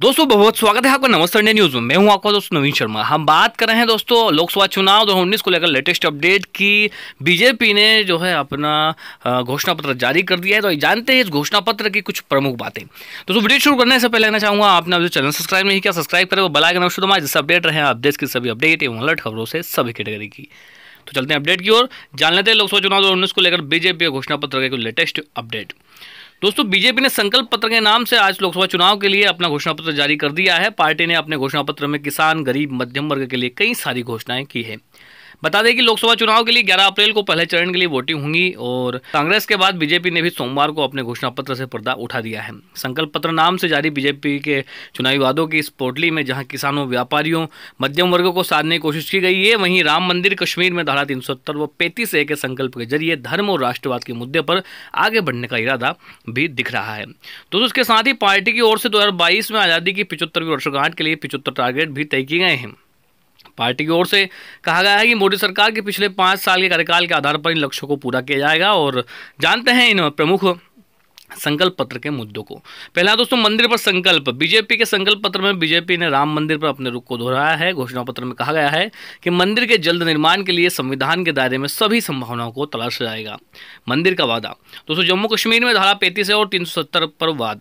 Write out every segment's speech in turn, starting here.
दोस्तों बहुत बहुत स्वागत है आपका नमस्ते इंडिया न्यूज में मैं हूं आपका दोस्त नवीन शर्मा हम बात कर रहे हैं दोस्तों लोकसभा चुनाव दो उन्नीस को लेकर लेटेस्ट अपडेट की बीजेपी ने जो है अपना घोषणा पत्र जारी कर दिया है तो जानते हैं इस घोषणा पत्र की कुछ प्रमुख बातें दोस्तों वीडियो शुरू करने से पहले कहना चाहूंगा आपने अभी चैनल सब्सक्राइब नहीं किया सब्सक्राइब करें वो बला के नाम जिससे अपडेट रहे आप देश की सभी अपडेट एवं अलर्ट खबरों से सभी कैटेगरी की तो चलते हैं अपडेट की ओर जान लेते हैं लोकसभा चुनाव दो को लेकर बीजेपी घोषणा पत्र के लेटेस्ट अपडेट दोस्तों बीजेपी ने संकल्प पत्र के नाम से आज लोकसभा चुनाव के लिए अपना घोषणा पत्र जारी कर दिया है पार्टी ने अपने घोषणा पत्र में किसान गरीब मध्यम वर्ग के लिए कई सारी घोषणाएं की है बता दें कि लोकसभा चुनाव के लिए 11 अप्रैल को पहले चरण के लिए वोटिंग होंगी और कांग्रेस के बाद बीजेपी ने भी सोमवार को अपने घोषणा पत्र से पर्दा उठा दिया है संकल्प पत्र नाम से जारी बीजेपी के चुनावी वादों की इस पोर्टली में जहां किसानों व्यापारियों मध्यम वर्ग को साधने की कोशिश की गई है वहीं राम मंदिर कश्मीर में धारा तीन व पैंतीस ए के संकल्प के जरिए धर्म और राष्ट्रवाद के मुद्दे पर आगे बढ़ने का इरादा भी दिख रहा है दोस्तों इसके साथ ही पार्टी की ओर से दो में आज़ादी की पिछहत्तरवीं वर्षगांठ के लिए पिछहत्तर टारगेट भी तय किए गए हैं पार्टी की ओर से कहा गया है कि मोदी सरकार के पिछले पाँच साल के कार्यकाल के आधार पर इन लक्ष्यों को पूरा किया जाएगा और जानते हैं इन प्रमुख संकल्प पत्र के मुद्दों को पहला दोस्तों मंदिर पर संकल्प बीजेपी के संकल्प पत्र में बीजेपी ने राम मंदिर पर अपने रुख को दोहराया है घोषणा पत्र में कहा गया है कि मंदिर के जल्द निर्माण के लिए संविधान के दायरे में सभी संभावनाओं को तलाशा जाएगा मंदिर का वादा दोस्तों जम्मू कश्मीर में धारा पैंतीस और तीन पर वाद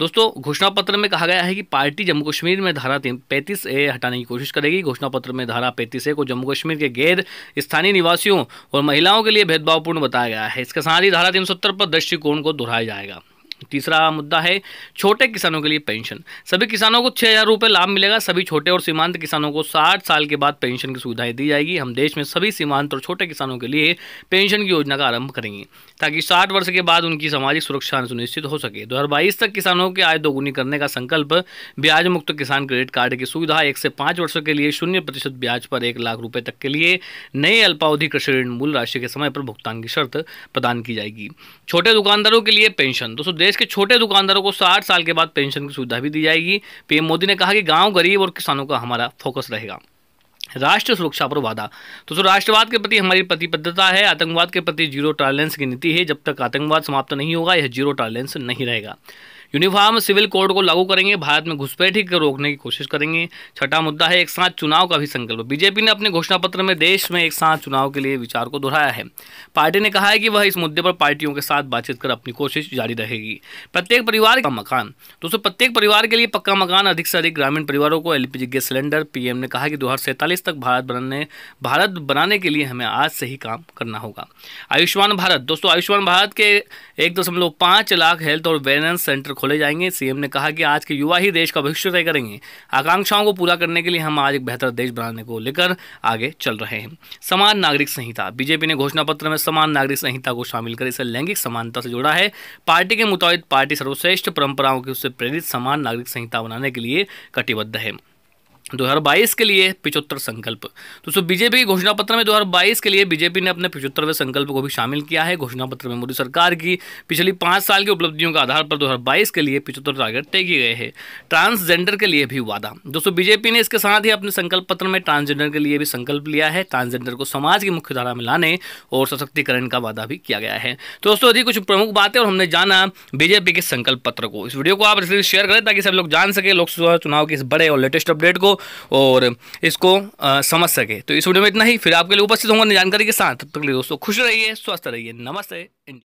दोस्तों घोषणा पत्र में कहा गया है कि पार्टी जम्मू कश्मीर में धारा पैंतीस ए हटाने की कोशिश करेगी घोषणा पत्र में धारा पैंतीस ए को जम्मू कश्मीर के गैर स्थानीय निवासियों और महिलाओं के लिए भेदभावपूर्ण बताया गया है इसके साथ ही धारा तीन पर दृष्टिकोण को दोहराया जाएगा तीसरा मुद्दा है छोटे किसानों के लिए पेंशन सभी किसानों को छः हज़ार रुपये लाभ मिलेगा सभी छोटे और सीमांत किसानों को साठ साल के बाद पेंशन की सुविधाएं दी जाएगी हम देश में सभी सीमांत और छोटे किसानों के लिए पेंशन की योजना का आरंभ करेंगे ताकि साठ वर्ष के बाद उनकी सामाजिक सुरक्षा सुनिश्चित हो सके दो तक किसानों की आय दोगुनी करने का संकल्प ब्याज मुक्त किसान क्रेडिट कार्ड की सुविधा एक से पाँच वर्षों के लिए शून्य प्रतिशत ब्याज पर एक लाख रुपये तक के लिए नए अल्पावधि कृषि ऋण मूल राशि के समय पर भुगतान की शर्त प्रदान की जाएगी छोटे दुकानदारों के लिए पेंशन दोस्तों देश के छोटे दुकानदारों को साठ साल के बाद पेंशन की सुविधा भी दी जाएगी पीएम मोदी ने कहा कि गांव गरीब और किसानों का हमारा फोकस रहेगा राष्ट्र सुरक्षा पर वादा तो सो राष्ट्रवाद के प्रति हमारी प्रतिबद्धता है आतंकवाद के प्रति जीरो टॉलरेंस की नीति है जब तक आतंकवाद समाप्त नहीं होगा यह जीरो टॉलरेंस नहीं रहेगा यूनिफॉर्म सिविल कोड को लागू करेंगे भारत में घुसपैठी को रोकने की कोशिश करेंगे छठा मुद्दा है एक साथ चुनाव का भी संकल्प बीजेपी ने अपने घोषणा पत्र में देश में एक साथ चुनाव के लिए विचार को दोहराया है पार्टी ने कहा है कि वह इस मुद्दे पर पार्टियों के साथ बातचीत कर अपनी कोशिश जारी रहेगी प्रत्येक परिवार का मकान दोस्तों प्रत्येक परिवार के लिए पक्का मकान अधिक से अधिक ग्रामीण परिवारों को एलपीजी गैस सिलेंडर पीएम ने कहा कि दो तक भारत बनने भारत बनाने के लिए हमें आज से ही काम करना होगा आयुष्मान भारत दोस्तों आयुष्मान भारत के एक लाख हेल्थ और वेलनेस सेंटर खोले जाएंगे सीएम ने कहा कि आज के युवा ही देश का भविष्य तय करेंगे आकांक्षाओं को पूरा करने के लिए हम आज एक बेहतर देश बनाने को लेकर आगे चल रहे हैं समान नागरिक संहिता बीजेपी ने घोषणा पत्र में समान नागरिक संहिता को शामिल कर इसे लैंगिक समानता से जोड़ा है पार्टी के मुताबिक पार्टी सर्वश्रेष्ठ परंपराओं की उससे प्रेरित समान नागरिक संहिता बनाने के लिए कटिबद्ध है 2022 के लिए पिछोत्तर संकल्प दोस्तों बीजेपी के घोषणा पत्र में 2022 के लिए बीजेपी ने अपने पिचहत्तरवें संकल्प को भी शामिल किया है घोषणा पत्र में मोदी सरकार की पिछली पाँच साल की उपलब्धियों के आधार पर 2022 के लिए पिचहत्तर टारगेट तय किए गए हैं ट्रांसजेंडर के लिए भी वादा दोस्तों बीजेपी ने इसके साथ ही अपने संकल्प पत्र में ट्रांसजेंडर के लिए भी संकल्प लिया है ट्रांसजेंडर को समाज की मुख्यधारा में लाने और सशक्तिकरण का वादा भी किया गया है तो दोस्तों यदि कुछ प्रमुख बातें और हमने जाना बीजेपी के संकल्प पत्र को इस वीडियो को आप इसलिए शेयर करें ताकि सब लोग जान सके लोकसभा चुनाव के इस बड़े और लेटेस्ट अपडेट को और इसको समझ सके तो इस वीडियो में इतना ही फिर आपके लिए उपस्थित होंगे जानकारी के साथ तब तक दोस्तों खुश रहिए स्वस्थ रहिए नमस्ते